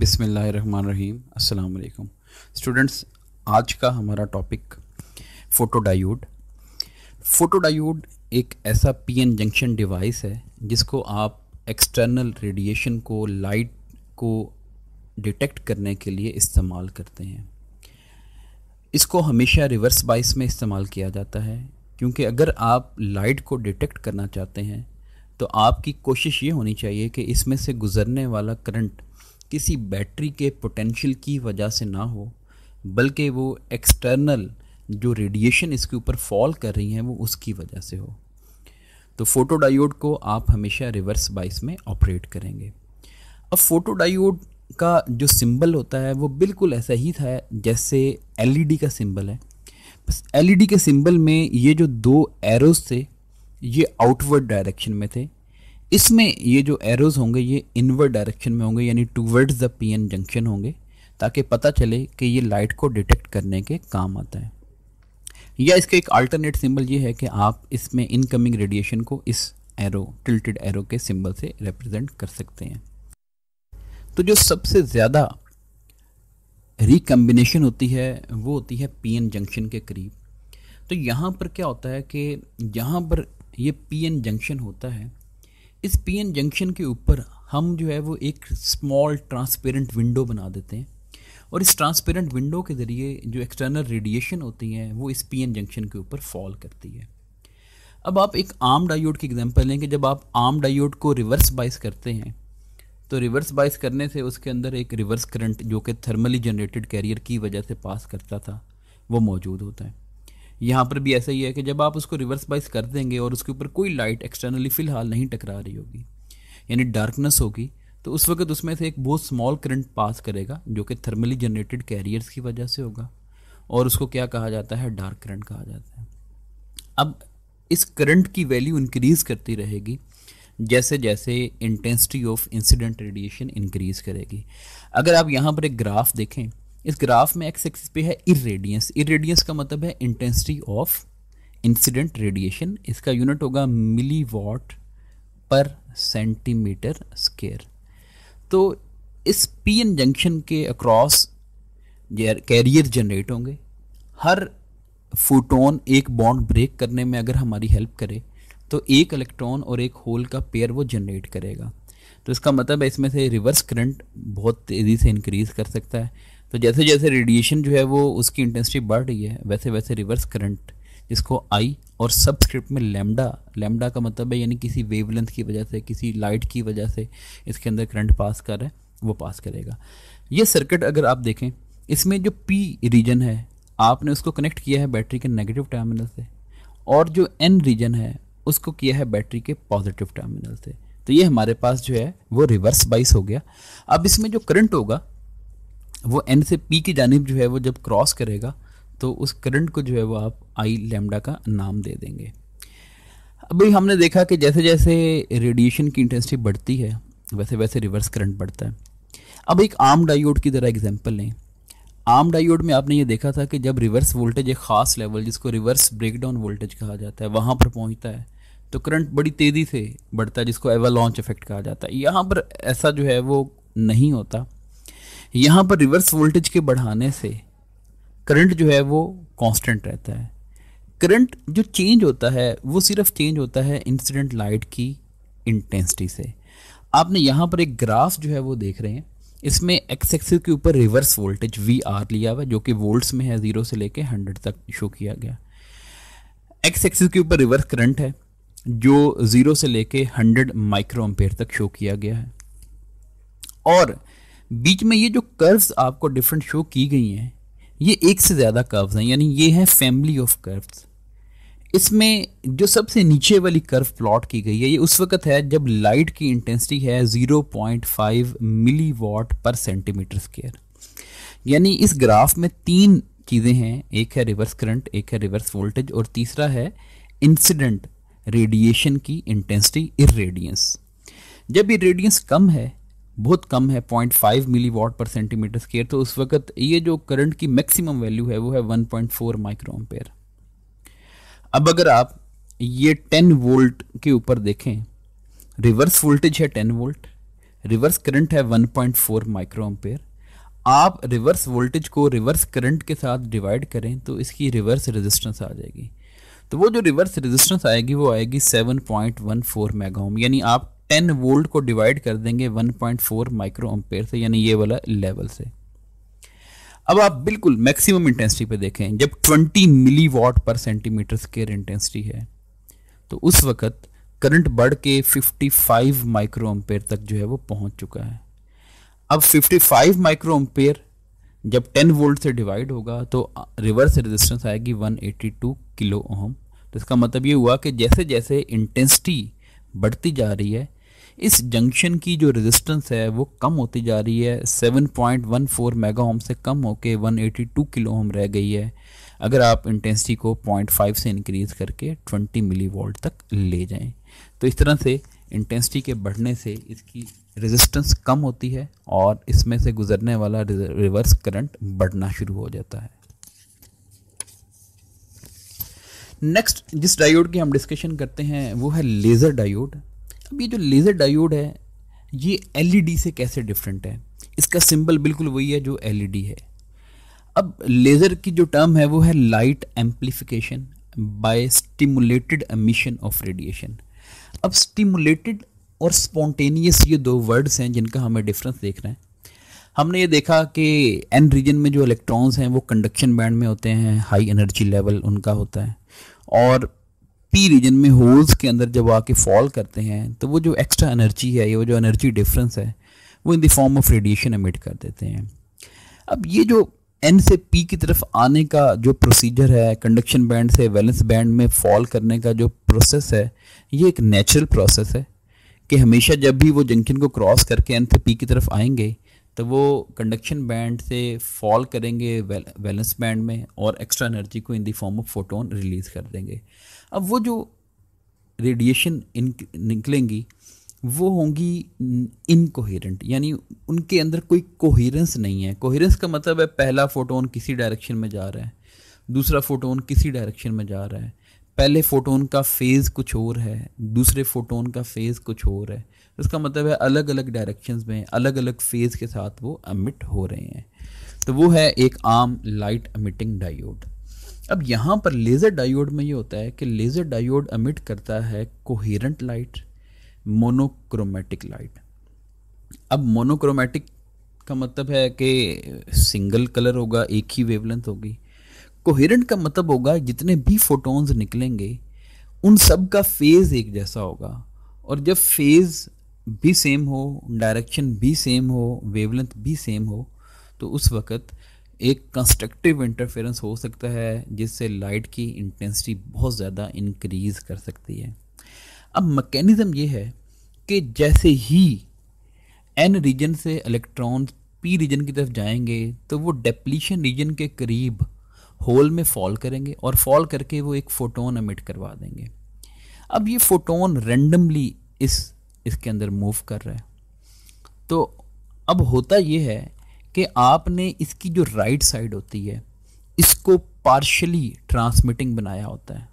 बिसमीम अल्लाम स्टूडेंट्स आज का हमारा टॉपिक फ़ोटोडायोड फ़ोटोडायोड एक ऐसा पीएन जंक्शन डिवाइस है जिसको आप एक्सटर्नल रेडिएशन को लाइट को डिटेक्ट करने के लिए इस्तेमाल करते हैं इसको हमेशा रिवर्स बाइस में इस्तेमाल किया जाता है क्योंकि अगर आप लाइट को डिटेक्ट करना चाहते हैं तो आपकी कोशिश ये होनी चाहिए कि इसमें से गुज़रने वाला करंट किसी बैटरी के पोटेंशियल की वजह से ना हो बल्कि वो एक्सटर्नल जो रेडिएशन इसके ऊपर फॉल कर रही हैं वो उसकी वजह से हो तो फोटोडायोड को आप हमेशा रिवर्स बाइस में ऑपरेट करेंगे अब फोटोडायोड का जो सिंबल होता है वो बिल्कुल ऐसा ही था जैसे एलईडी e का सिंबल है बस एलईडी e के सिंबल में ये जो दो एरोज थे ये आउटवर्ड डायरेक्शन में थे इसमें ये जो एरोज होंगे ये इनवर्ड डायरेक्शन में होंगे यानी टूवर्ड्स द एन जंक्शन होंगे ताकि पता चले कि ये लाइट को डिटेक्ट करने के काम आता है या इसका एक अल्टरनेट सिंबल ये है कि आप इसमें इनकमिंग रेडिएशन को इस एरो टिल्टेड एरो के सिंबल से रिप्रेजेंट कर सकते हैं तो जो सबसे ज़्यादा रिकम्बिनेशन होती है वो होती है पीएन जंक्शन के करीब तो यहाँ पर क्या होता है कि जहाँ पर ये पीएन जंक्शन होता है इस पीएन जंक्शन के ऊपर हम जो है वो एक स्मॉल ट्रांसपेरेंट विंडो बना देते हैं और इस ट्रांसपेरेंट विंडो के ज़रिए जो एक्सटर्नल रेडिएशन होती है वो इस पीएन जंक्शन के ऊपर फॉल करती है अब आप एक आम डायोड की एग्जांपल लेंगे जब आप आम डायोड को रिवर्स बाइस करते हैं तो रिवर्स बाइस करने से उसके अंदर एक रिवर्स करंट जो कि थर्मली जनरेटेड कैरियर की वजह से पास करता था वो मौजूद होता है यहाँ पर भी ऐसा ही है कि जब आप उसको रिवर्स बाइस कर देंगे और उसके ऊपर कोई लाइट एक्सटर्नली फ़िलहाल नहीं टकरा रही होगी यानी डार्कनेस होगी तो उस वक्त उसमें से एक बहुत स्मॉल करंट पास करेगा जो कि थर्मली जनरेटेड कैरियर्स की वजह से होगा और उसको क्या कहा जाता है डार्क करंट कहा जाता है अब इस करंट की वैल्यू इंक्रीज़ करती रहेगी जैसे जैसे intensity of incident radiation increase करेगी अगर आप यहाँ पर एक ग्राफ देखें इस ग्राफ में एक्स एक्सिस पे है इरेडियंस इरेडियंस का मतलब है इंटेंसिटी ऑफ इंसिडेंट रेडिएशन इसका यूनिट होगा मिली वॉट पर सेंटीमीटर स्केयर तो इस पी एन जंक्शन के अक्रॉस कैरियर जनरेट होंगे हर फोटोन एक बॉन्ड ब्रेक करने में अगर हमारी हेल्प करे तो एक इलेक्ट्रॉन और एक होल का पेयर वो जनरेट करेगा तो इसका मतलब है इसमें से रिवर्स करंट बहुत तेज़ी से इंक्रीज़ कर सकता है तो जैसे जैसे रेडिएशन जो है वो उसकी इंटेंसिटी बढ़ रही है वैसे वैसे रिवर्स करंट जिसको आई और सबस्क्रिप्ट में लेमडा लेमडा का मतलब है यानी किसी वेवलेंथ की वजह से किसी लाइट की वजह से इसके अंदर करंट पास कर रहा है वो पास करेगा ये सर्किट अगर आप देखें इसमें जो पी रीजन है आपने उसको कनेक्ट किया है बैटरी के नेगेटिव टर्मिनल से और जो एन रीजन है उसको किया है बैटरी के पॉजिटिव टर्मिनल से तो ये हमारे पास जो है वो रिवर्स बाइस हो गया अब इसमें जो करंट होगा वो एन से पी की जानब जो है वो जब क्रॉस करेगा तो उस करंट को जो है वो आप आई लेमडा का नाम दे देंगे अभी हमने देखा कि जैसे जैसे रेडिएशन की इंटेंसिटी बढ़ती है वैसे वैसे रिवर्स करंट बढ़ता है अब एक आम डायोड की तरह एग्जांपल लें आम डायोड में आपने ये देखा था कि जब रिवर्स वोल्टेज एक ख़ास लेवल जिसको रिवर्स ब्रेकडाउन वोल्टेज कहा जाता है वहाँ पर पहुँचता है तो करंट बड़ी तेज़ी से बढ़ता है जिसको लॉन्च इफेक्ट कहा जाता है यहाँ पर ऐसा जो है वो नहीं होता यहाँ पर रिवर्स वोल्टेज के बढ़ाने से करंट जो है वो कांस्टेंट रहता है करंट जो चेंज होता है वो सिर्फ चेंज होता है इंसिडेंट लाइट की इंटेंसिटी से आपने यहाँ पर एक ग्राफ जो है वो देख रहे हैं इसमें एक्स एक्सिस के ऊपर रिवर्स वोल्टेज वी आर लिया हुआ जो कि वोल्ट्स में है ज़ीरो से लेके हंड्रेड तक शो किया गया एक्स एक्सिस के ऊपर रिवर्स करंट है जो ज़ीरो से लेके हंड्रेड माइक्रो एम्पेयर तक शो किया गया है और बीच में ये जो कर्व्स आपको डिफरेंट शो की गई हैं ये एक से ज़्यादा कर्व्स हैं यानी ये हैं फैमिली ऑफ कर्व्स इसमें जो सबसे नीचे वाली कर्व प्लॉट की गई है ये उस वक्त है जब लाइट की इंटेंसिटी है 0.5 मिली वॉट पर सेंटीमीटर स्केयर यानी इस ग्राफ में तीन चीज़ें हैं एक है रिवर्स करंट एक है रिवर्स वोल्टेज और तीसरा है इंसिडेंट रेडिएशन की इंटेंसिटी इरेडियंस जब इरेडियंस कम है बहुत कम है 0.5 मिली वॉट पर सेंटीमीटर स्केयर तो उस वक्त ये जो करंट की मैक्सिमम वैल्यू है वो है 1.4 माइक्रो एम्पेयर अब अगर आप ये 10 वोल्ट के ऊपर देखें रिवर्स वोल्टेज है 10 वोल्ट रिवर्स करंट है 1.4 माइक्रो एम्पेयर आप रिवर्स वोल्टेज को रिवर्स करंट के साथ डिवाइड करें तो इसकी रिवर्स रेजिस्टेंस आ जाएगी तो वो जो रिवर्स रेजिस्टेंस आएगी वो आएगी 7.14 ओम यानी आप 10 वोल्ट को डिवाइड कर देंगे 1.4 माइक्रो अम्पेयर से यानी ये वाला लेवल से अब आप बिल्कुल मैक्सिमम इंटेंसिटी पे देखें जब 20 मिली वॉट पर सेंटीमीटर स्केयर इंटेंसिटी है तो उस वक्त करंट बढ़ के 55 माइक्रो एम्पेयर तक जो है वो पहुंच चुका है अब 55 माइक्रो अम्पेयर जब 10 वोल्ट से डिवाइड होगा तो रिवर्स रेजिस्टेंस आएगी 182 किलो ओम तो इसका मतलब ये हुआ कि जैसे जैसे इंटेंसिटी बढ़ती जा रही है इस जंक्शन की जो रेजिस्टेंस है वो कम होती जा रही है 7.14 मेगा ओम से कम होके 182 किलो ओम रह गई है अगर आप इंटेंसिटी को 0.5 से इंक्रीज़ करके 20 मिली वोल्ट तक ले जाएं तो इस तरह से इंटेंसिटी के बढ़ने से इसकी रेजिस्टेंस कम होती है और इसमें से गुजरने वाला रिवर्स करंट बढ़ना शुरू हो जाता है नेक्स्ट जिस डायोड की हम डिस्कशन करते हैं वो है लेज़र डायोड अब ये जो लेज़र डायोड है ये एलईडी e से कैसे डिफरेंट है इसका सिंबल बिल्कुल वही है जो एलईडी e है अब लेज़र की जो टर्म है वो है light amplification by stimulated emission of radiation अब स्टिमुलेटेड और स्पॉन्टेनियस ये दो वर्ड्स हैं जिनका हमें डिफरेंस रहे हैं हमने ये देखा कि एन रीजन में जो इलेक्ट्रॉन्स हैं वो कंडक्शन बैंड में होते हैं हाई एनर्जी लेवल उनका होता है और पी रीजन में होल्स के अंदर जब आके फॉल करते हैं तो वो जो एक्स्ट्रा एनर्जी है या वो जो एनर्जी डिफरेंस है वो in the form of radiation emit कर देते हैं अब ये जो एन से पी की तरफ आने का जो प्रोसीजर है कंडक्शन बैंड से वैलेंस बैंड में फॉल करने का जो प्रोसेस है ये एक नेचुरल प्रोसेस है कि हमेशा जब भी वो जंक्शन को क्रॉस करके एन से पी की तरफ आएंगे तो वो कंडक्शन बैंड से फॉल करेंगे वैलेंस बैंड में और एक्स्ट्रा एनर्जी को in the form of photon release कर देंगे अब वो जो रेडिएशन निकलेंगी वो होंगी इनकोहेरेंट यानी उनके अंदर कोई कोहेरेंस नहीं है कोहेरेंस का मतलब है पहला फोटोन किसी डायरेक्शन में जा रहा है दूसरा फोटोन किसी डायरेक्शन में जा रहा है पहले फोटोन का फेज़ कुछ और है दूसरे फोटोन का फेज़ कुछ और है इसका मतलब है अलग अलग डायरेक्शंस में अलग अलग फेज़ के साथ वो अमिट हो रहे हैं तो वो है एक आम लाइट अमिटिंग डायोड अब यहाँ पर लेज़र डायोड में ये होता है कि लेज़र डायोड अमिट करता है कोहेरेंट लाइट मोनोक्रोमेटिक लाइट अब मोनोक्रोमेटिक का मतलब है कि सिंगल कलर होगा एक ही वेवलेंथ होगी कोहेरेंट का मतलब होगा जितने भी फोटॉन्स निकलेंगे उन सब का फेज़ एक जैसा होगा और जब फेज़ भी सेम हो डायरेक्शन भी सेम हो वेवलेंथ भी सेम हो तो उस वक्त एक कंस्ट्रक्टिव इंटरफेरेंस हो सकता है जिससे लाइट की इंटेंसिटी बहुत ज़्यादा इंक्रीज़ कर सकती है अब मैकेनिज़्म ये है कि जैसे ही एन रीजन से इलेक्ट्रॉन्स पी रीजन की तरफ जाएंगे तो वो डेप्लीशन रीजन के करीब होल में फॉल करेंगे और फॉल करके वो एक फ़ोटोन अमिट करवा देंगे अब ये फ़ोटोन रेंडमली इस इसके अंदर मूव कर रहा है तो अब होता ये है कि आपने इसकी जो राइट साइड होती है इसको पार्शली ट्रांसमिटिंग बनाया होता है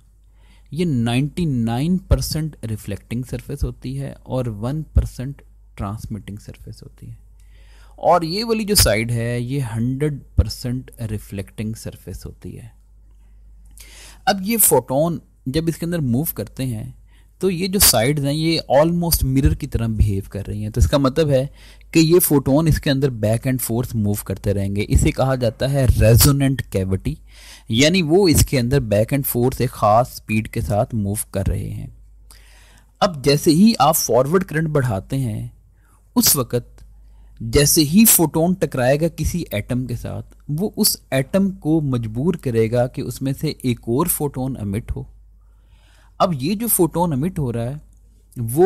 ये 99 परसेंट रिफ्लेक्टिंग सरफेस होती है और 1 परसेंट ट्रांसमिटिंग सरफेस होती है और ये वाली जो साइड है ये 100 परसेंट रिफ्लेक्टिंग सरफेस होती है अब ये फोटोन जब इसके अंदर मूव करते हैं तो ये जो साइड्स हैं ये ऑलमोस्ट मिरर की तरह बिहेव कर रही हैं तो इसका मतलब है कि ये फोटोन इसके अंदर बैक एंड फोर्थ मूव करते रहेंगे इसे कहा जाता है रेजोनेंट कैविटी यानी वो इसके अंदर बैक एंड फोर्थ एक ख़ास स्पीड के साथ मूव कर रहे हैं अब जैसे ही आप फॉरवर्ड करंट बढ़ाते हैं उस वक़्त जैसे ही फोटोन टकराएगा किसी एटम के साथ वो उस एटम को मजबूर करेगा कि उसमें से एक और फोटोन अमिट हो अब ये जो फोटोन अमिट हो रहा है वो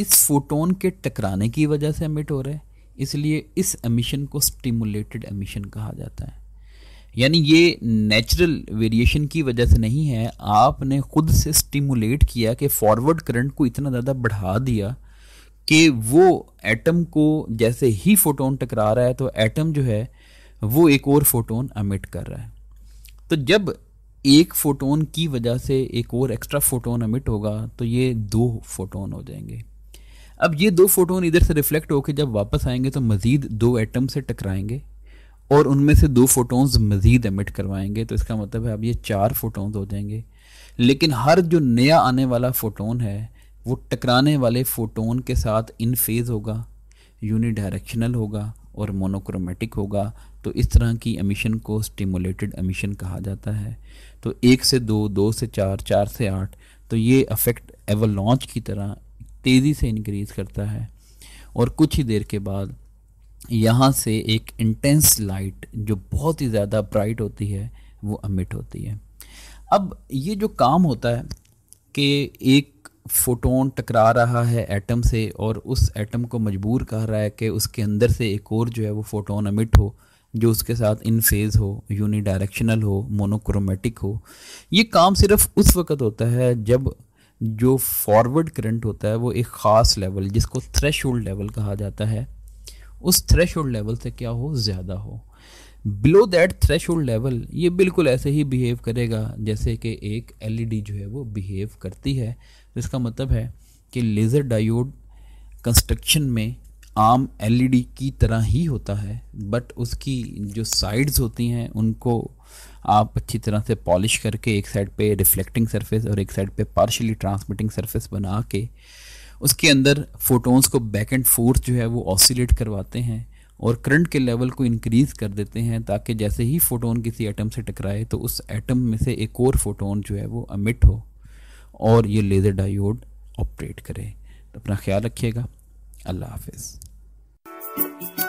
इस फोटोन के टकराने की वजह से अमिट हो रहा है इसलिए इस एमिशन को स्टिमुलेटेड एमिशन कहा जाता है यानी ये नेचुरल वेरिएशन की वजह से नहीं है आपने खुद से स्टिमुलेट किया कि फॉरवर्ड करंट को इतना ज़्यादा बढ़ा दिया कि वो एटम को जैसे ही फोटोन टकरा रहा है तो एटम जो है वो एक और फोटोन अमिट कर रहा है तो जब एक फोटोन की वजह से एक और एक्स्ट्रा फोटोन एमिट होगा तो ये दो फोटोन हो जाएंगे अब ये दो फोटोन इधर से रिफ्लेक्ट होकर जब वापस आएंगे तो मज़ीद दो एटम से टकराएंगे और उनमें से दो फोटोन्स मज़ीद एमिट करवाएंगे तो इसका मतलब है अब ये चार फोटोन्स हो जाएंगे लेकिन हर जो नया आने वाला फ़ोटोन है वो टकराने वाले फ़ोटोन के साथ इन फेज़ होगा यूनिडायरेक्शनल होगा और मोनोक्रोमेटिक होगा तो इस तरह की एमिशन को स्टिमुलेटेड एमिशन कहा जाता है तो एक से दो दो से चार चार से आठ तो ये अफेक्ट एवलॉन्च की तरह तेज़ी से इनक्रीज़ करता है और कुछ ही देर के बाद यहाँ से एक इंटेंस लाइट जो बहुत ही ज़्यादा ब्राइट होती है वो अमिट होती है अब ये जो काम होता है कि एक फोटोन टकरा रहा है एटम से और उस एटम को मजबूर कर रहा है कि उसके अंदर से एक और जो है वो फोटोन अमिट हो जो उसके साथ इन फेज़ हो यूनी डायरेक्शनल हो मोनोक्रोमेटिक हो ये काम सिर्फ उस वक्त होता है जब जो फॉरवर्ड करंट होता है वो एक ख़ास लेवल जिसको थ्रेश लेवल कहा जाता है उस थ्रेश लेवल से क्या हो ज़्यादा हो बिलो दैट थ्रेश लेवल ये बिल्कुल ऐसे ही बिहेव करेगा जैसे कि एक एलईडी जो है वो बिहेव करती है तो इसका मतलब है कि लेज़र डायोड कंस्ट्रक्शन में आम एलईडी e की तरह ही होता है बट उसकी जो साइड्स होती हैं उनको आप अच्छी तरह से पॉलिश करके एक साइड पे रिफ्लेक्टिंग सरफेस और एक साइड पे पार्शली ट्रांसमिटिंग सरफेस बना के उसके अंदर फोटोन्स को बैक एंड फोर्थ जो है वो ऑसिलेट करवाते हैं और करंट के लेवल को इंक्रीज़ कर देते हैं ताकि जैसे ही फोटोन किसी एटम से टकराए तो उस एटम में से एक और फोटोन जो है वो अमिट हो और ये लेज़र डायोड ऑपरेट करें तो अपना ख्याल रखिएगा अल्लाह हाफिज़